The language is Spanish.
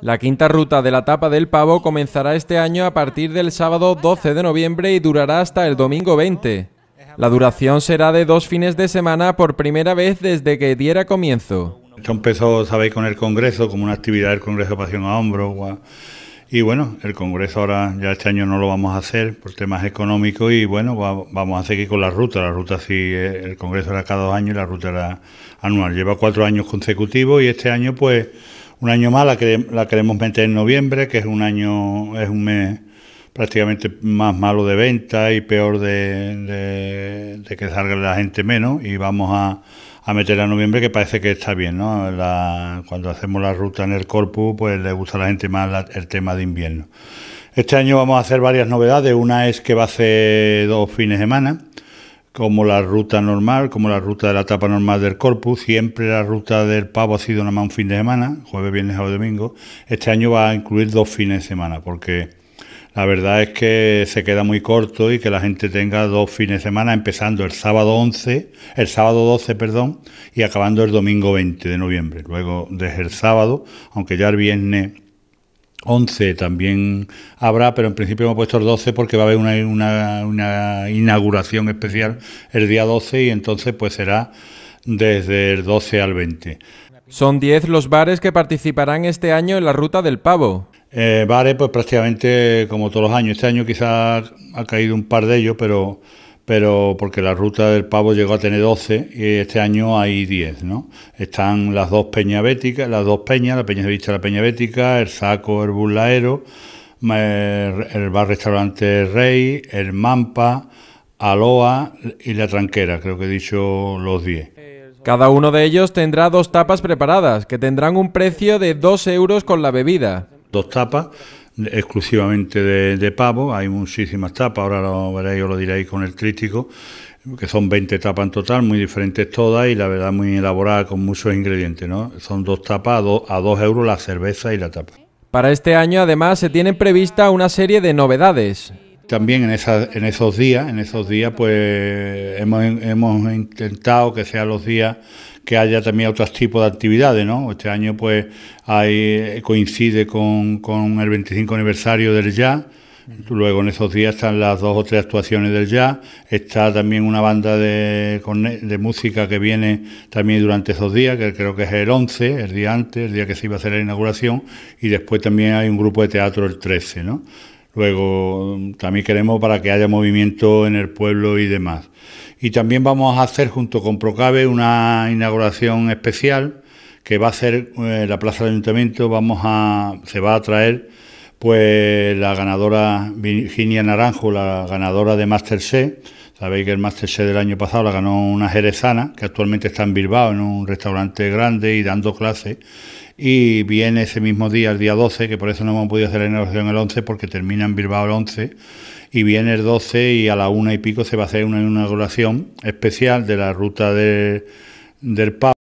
La quinta ruta de la Tapa del Pavo comenzará este año a partir del sábado 12 de noviembre y durará hasta el domingo 20. La duración será de dos fines de semana por primera vez desde que diera comienzo. Esto empezó, sabéis, con el Congreso, como una actividad del Congreso Pasión a Hombro. Y bueno, el Congreso ahora ya este año no lo vamos a hacer por temas económicos y bueno, vamos a seguir con la ruta. La ruta sí, el Congreso era cada dos años y la ruta era anual. Lleva cuatro años consecutivos y este año pues un año más la, queremos meter en noviembre, que es un año, es un mes prácticamente más malo de venta y peor de, que salga la gente menos y vamos a, a meter a noviembre que parece que está bien, ¿no? cuando hacemos la ruta en el corpus, pues le gusta a la gente más el tema de invierno. Este año vamos a hacer varias novedades. Una es que va a ser dos fines de semana como la ruta normal, como la ruta de la etapa normal del corpus, siempre la ruta del pavo ha sido nada más un fin de semana, jueves, viernes o domingo. Este año va a incluir dos fines de semana, porque la verdad es que se queda muy corto y que la gente tenga dos fines de semana, empezando el sábado 11, el sábado 12, perdón, y acabando el domingo 20 de noviembre. Luego, desde el sábado, aunque ya el viernes 11 también habrá, pero en principio hemos puesto el 12 porque va a haber una, inauguración especial el día 12 y entonces pues será desde el 12 al 20. Son 10 los bares que participarán este año en la ruta del pavo. Eh, bares pues prácticamente como todos los años. Este año quizás ha caído un par de ellos, pero pero porque la ruta del pavo llegó a tener 12 y este año hay 10, ¿no? Están las dos peñas béticas, las dos peñas, la Peña de Vista la Peña Bética, el Saco, el Burlaero, el bar restaurante Rey, el Mampa, Aloa y la Tranquera, creo que he dicho los 10. Cada uno de ellos tendrá dos tapas preparadas, que tendrán un precio de 2 euros con la bebida. Dos tapas exclusivamente de, pavo, hay muchísimas tapas, ahora lo veréis o lo diréis con el crítico, que son 20 tapas en total, muy diferentes todas y la verdad muy elaboradas con muchos ingredientes, ¿no? Son dos tapas a, dos euros la cerveza y la tapa. Para este año además se tienen prevista una serie de novedades también en, en esos días, en esos días, pues hemos, hemos intentado que sean los días que haya también otros tipos de actividades, ¿no? Este año pues hay, coincide con, el 25 aniversario del ya Luego en esos días están las dos o tres actuaciones del ya está también una banda de, música que viene también durante esos días, que creo que es el 11, el día antes, el día que se iba a hacer la inauguración, y después también hay un grupo de teatro el 13, ¿no? Luego mm, también queremos para que haya movimiento en el pueblo y demás. Y también vamos a hacer junto con Procabe una inauguración especial que va a ser eh, la Plaza del Ayuntamiento. Vamos a, se va a traer pues la ganadora Virginia Naranjo, la ganadora de Master C. Sabéis que el Masterchef del año pasado la ganó una jerezana, que actualmente está en Bilbao, en un restaurante grande y dando clases. Y viene ese mismo día, el día 12, que por eso no hemos podido hacer la inauguración el 11, porque termina en Bilbao el 11. Y viene el 12 y a la una y pico se va a hacer una inauguración especial de la ruta del PA.